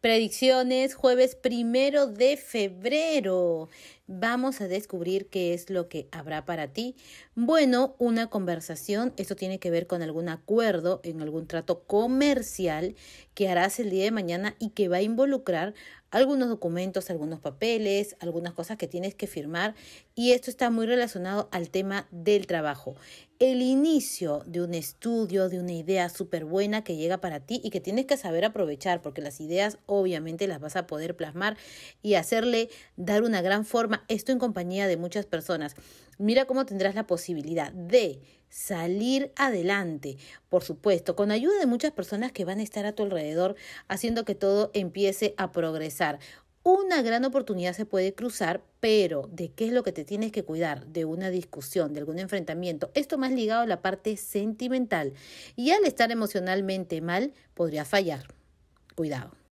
Predicciones jueves primero de febrero vamos a descubrir qué es lo que habrá para ti. Bueno, una conversación, esto tiene que ver con algún acuerdo, en algún trato comercial que harás el día de mañana y que va a involucrar algunos documentos, algunos papeles, algunas cosas que tienes que firmar y esto está muy relacionado al tema del trabajo. El inicio de un estudio, de una idea súper buena que llega para ti y que tienes que saber aprovechar porque las ideas obviamente las vas a poder plasmar y hacerle dar una gran forma esto en compañía de muchas personas. Mira cómo tendrás la posibilidad de salir adelante, por supuesto, con ayuda de muchas personas que van a estar a tu alrededor haciendo que todo empiece a progresar. Una gran oportunidad se puede cruzar, pero ¿de qué es lo que te tienes que cuidar? De una discusión, de algún enfrentamiento. Esto más ligado a la parte sentimental. Y al estar emocionalmente mal, podría fallar. Cuidado.